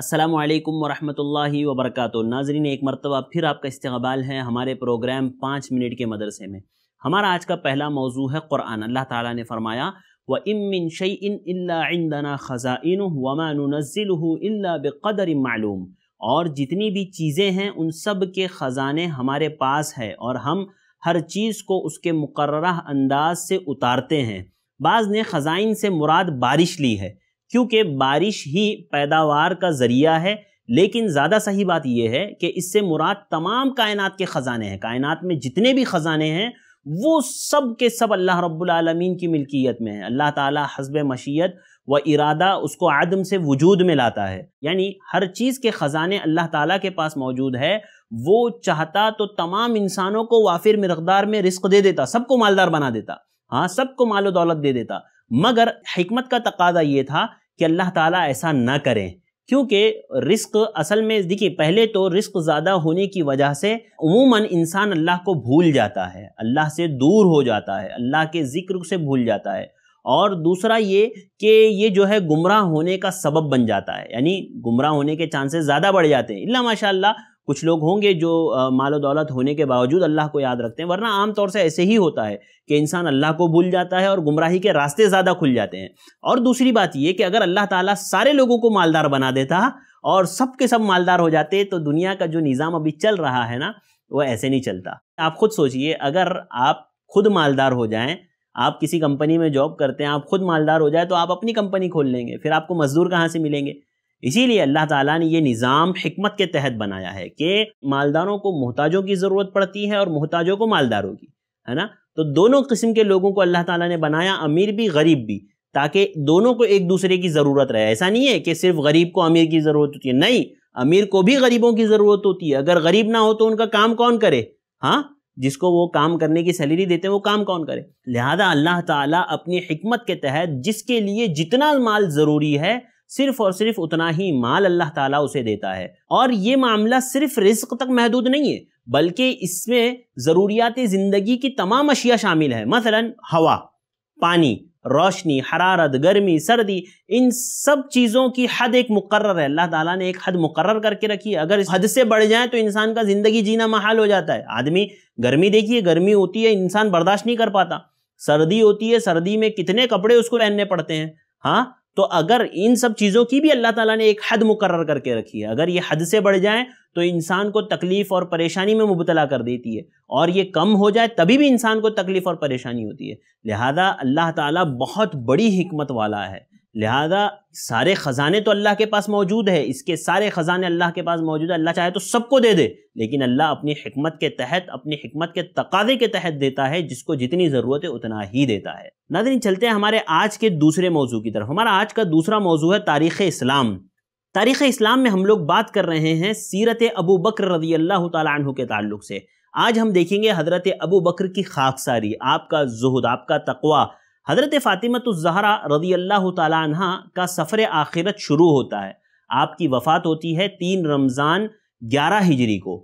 अस्सलाम वालेकुम वरहमतुल्लाहि वबरकatuh नाजरीन एक मरतबा फिर आपका इस्तबाल है हमारे प्रोग्राम पाँच मिनट के मदरसे में हमारा आज का पहला मौजू है क़ुरान अल्लाह ताला ने फरमाया व इमिन शईना ख़ज़ाइन वमानज़िल बक़दर मालूम और जितनी भी चीज़ें हैं उन सब के ख़ज़ाने हमारे पास है और हम हर चीज़ को उसके मुकर्रा अंदाज से उतारते हैं बाज़ ने ख़ज़ाइन से मुराद बारिश ली है क्योंकि बारिश ही पैदावार का ज़रिया है लेकिन ज़्यादा सही बात यह है कि इससे मुराद तमाम कायनात के ख़जाने हैं कायनात में जितने भी ख़जाने हैं वो सब के सब अल्लाह रब्लमीन की मिल्कियत में है अल्लाह ताला हसब मशीयत व इरादा उसको आदम से वजूद में लाता है यानी हर चीज़ के ख़जाने अल्लाह ताला के पास मौजूद है वो चाहता तो तमाम इंसानों को वाफिर मकदार में रिस्क दे देता सबको मालदार बना देता हाँ सबको मालो दौलत दे देता मगर हमत का तकादा ये था कि अल्लाह ताला ऐसा ना करें क्योंकि रिस्क असल में देखिए पहले तो रिस्क ज़्यादा होने की वजह से उमूमन इंसान अल्लाह को भूल जाता है अल्लाह से दूर हो जाता है अल्लाह के ज़िक्र से भूल जाता है और दूसरा ये कि ये जो है गुमराह होने का सबब बन जाता है यानी गुमराह होने के चांसेस ज़्यादा बढ़ जाते हैं इला माशाल्लाह कुछ लोग होंगे जो माल दौलत होने के बावजूद अल्लाह को याद रखते हैं वरना आमतौर से ऐसे ही होता है कि इंसान अल्लाह को भूल जाता है और गुमराही के रास्ते ज़्यादा खुल जाते हैं और दूसरी बात ये कि अगर अल्लाह ताला सारे लोगों को मालदार बना देता और सब के सब मालदार हो जाते तो दुनिया का जो निज़ाम अभी चल रहा है ना वो ऐसे नहीं चलता आप खुद सोचिए अगर आप खुद मालदार हो जाएँ आप किसी कंपनी में जॉब करते हैं आप खुद मालदार हो जाए तो आप अपनी कंपनी खोल लेंगे फिर आपको मजदूर कहाँ से मिलेंगे इसीलिए अल्लाह ताला ने ये निज़ाम हमत के तहत बनाया है कि मालदारों को मोहताजों की ज़रूरत पड़ती है और मोहताजों को मालदारों की है ना तो दोनों किस्म के लोगों को अल्लाह ताला ने बनाया अमीर भी गरीब भी ताकि दोनों को एक दूसरे की ज़रूरत रहे ऐसा नहीं है कि सिर्फ गरीब को अमीर की ज़रूरत होती है नहीं अमीर को भी गरीबों की ज़रूरत होती है अगर गरीब ना हो तो उनका काम कौन करे हाँ जिसको वो काम करने की सैलरी देते हैं वो काम कौन करे लिहाजा अल्लाह ताला अपनी हमत के तहत जिसके लिए जितना माल ज़रूरी है सिर्फ और सिर्फ उतना ही माल अल्लाह ताला उसे देता है और ये मामला सिर्फ रिस्क तक महदूद नहीं है बल्कि इसमें ज़रूरियात ज़िंदगी की तमाम अशिया शामिल है मसलन हवा पानी रोशनी हरारत गर्मी सर्दी इन सब चीज़ों की हद एक मुकर है अल्लाह ताला ने एक हद मुकर करके रखी है अगर इस हद से बढ़ जाए तो इंसान का ज़िंदगी जीना महाल हो जाता है आदमी गर्मी देखिए गर्मी होती है इंसान बर्दाश्त नहीं कर पाता सर्दी होती है सर्दी में कितने कपड़े उसको पहनने पड़ते हैं हाँ तो अगर इन सब चीज़ों की भी अल्लाह ताला ने एक हद मुकर करके रखी है अगर ये हद से बढ़ जाए तो इंसान को तकलीफ़ और परेशानी में मुबतला कर देती है और ये कम हो जाए तभी भी इंसान को तकलीफ़ और परेशानी होती है लिहाजा अल्लाह ताला बहुत बड़ी हमत वाला है लिहाजा सारे ख़जाने तो अल्लाह के पास मौजूद है इसके सारे ख़जाने अल्लाह के पास मौजूद है अल्लाह चाहे तो सबको दे दे लेकिन अल्लाह अपनी हमत के तहत अपनी हमत के तकादे के तहत देता है जिसको जितनी ज़रूरत है उतना ही देता है नादरीन चलते हैं हमारे आज के दूसरे मौजू की तरफ हमारा आज का दूसरा मौजू है तारीख़ इस्लाम तारीख़ इस्लाम में हम लोग बात कर रहे हैं सीरत अबू बकर रजी अल्लाह तु के ताल्लुक से आज हम देखेंगे हज़रत अबू बकर की खाकसारी आपका जहद आपका तकवा हज़रत फ़ातिमत तो ज़हरा रदी अल्लाह तह का सफ़र आखिरत शुरू होता है आपकी वफ़ात होती है तीन रमज़ान ग्यारह हिजरी को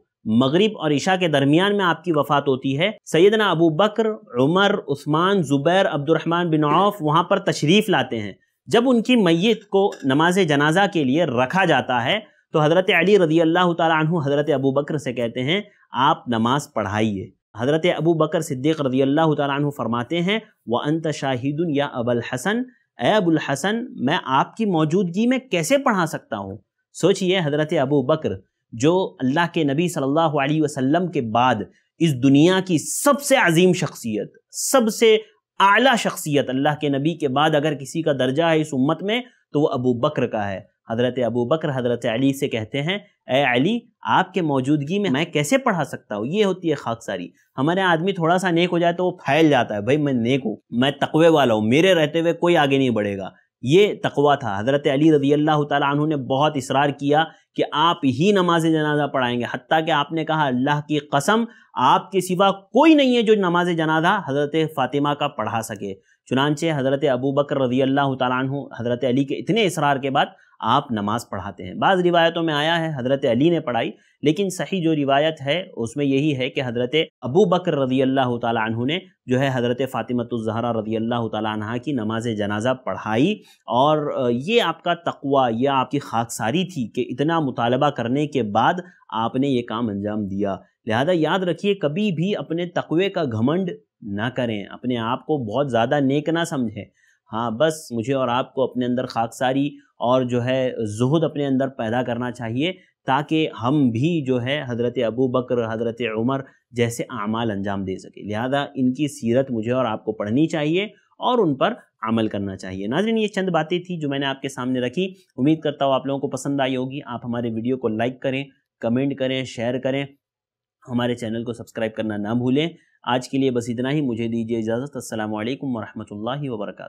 मग़रब और ईशा के दरमियान में आपकी वफ़ात होती है सैदना अबू बकर उमर उस्मान ज़ुबैर अब्दुलरहमान बिन औौफ वहाँ पर तशरीफ़ लाते हैं जब उनकी मैत को नमाज जनाजा के लिए रखा जाता है तो हज़रत अली रदी अल्लाह तु हज़रत अबू बकर से कहते हैं आप नमाज़ पढ़ाइए हज़रत अबू बकर सिद्दीक रदी अल्लाह तु फरमाते हैं व अंत शाहिदन या अबल हसन ए अबुल हसन मैं आपकी मौजूदगी में कैसे पढ़ा सकता हूँ सोचिए हज़रत अबू बकर जो अल्लाह के नबी सल्लल्लाहु अलैहि वसल्लम के बाद इस दुनिया की सबसे अजीम शख्सियत सबसे आला शख्सियत अल्लाह के नबी के बाद अगर किसी का दर्जा है इस उम्मत में तो वह अबू बकर का है हज़रत अबू बकर हज़रत अली से कहते हैं ए अली आपके मौजूदगी में मैं कैसे पढ़ा सकता हूँ ये होती है खाकसारी हमारे आदमी थोड़ा सा नेक हो जाए तो वो फैल जाता है भाई मैं नेक हूँ मैं तकवे वाला हूँ मेरे रहते हुए कोई आगे नहीं बढ़ेगा ये तकवा था हज़रत अली रजी अल्लाह तु ने बहुत इसरार किया कि आप ही नमाज जनाजा पढ़ाएंगे हती कि आपने कहा अल्लाह की कसम आपके सिवा कोई नहीं है जो नमाज जनाजा हज़रत फ़ातिमा का पढ़ा सके चुनानचे हज़रत अबू बकर रजी अल्लाह तु हज़रत अली के इतने इसरार के बाद आप नमाज़ पढ़ाते हैं बाज़ रिवायतों में आया है हज़रत अली ने पढ़ाई लेकिन सही जो रिवायत है उसमें यही है कि हज़रत अबू बकर रदी अल्लाह तु ने जो है हज़रत फ़ातिमतज़हरा रज़ी अल्लाह तह की नमाज जनाजा पढ़ाई और ये आपका तकवा यह आपकी खाकसारी थी कि इतना मुतालबा करने के बाद आपने ये काम अंजाम दिया लिहाजा याद रखिए कभी भी अपने तकवे का घमंड ना करें अपने आप को बहुत ज़्यादा नेक ना समझें हाँ बस मुझे और आपको अपने अंदर खाकसारी और जो है जहद अपने अंदर पैदा करना चाहिए ताकि हम भी जो है हज़रत अबू बकर हज़रत उमर जैसे अमाल अंजाम दे सके लिहाजा इनकी सीरत मुझे और आपको पढ़नी चाहिए और उन पर अमल करना चाहिए नाजरन ये चंद बातें थी जो मैंने आपके सामने रखी उम्मीद करता हूँ आप लोगों को पसंद आई होगी आप हमारे वीडियो को लाइक करें कमेंट करें शेयर करें हमारे चैनल को सब्सक्राइब करना ना भूलें आज के लिए बस इतना ही मुझे दीजिए इजाज़त असल वरहमल वर्का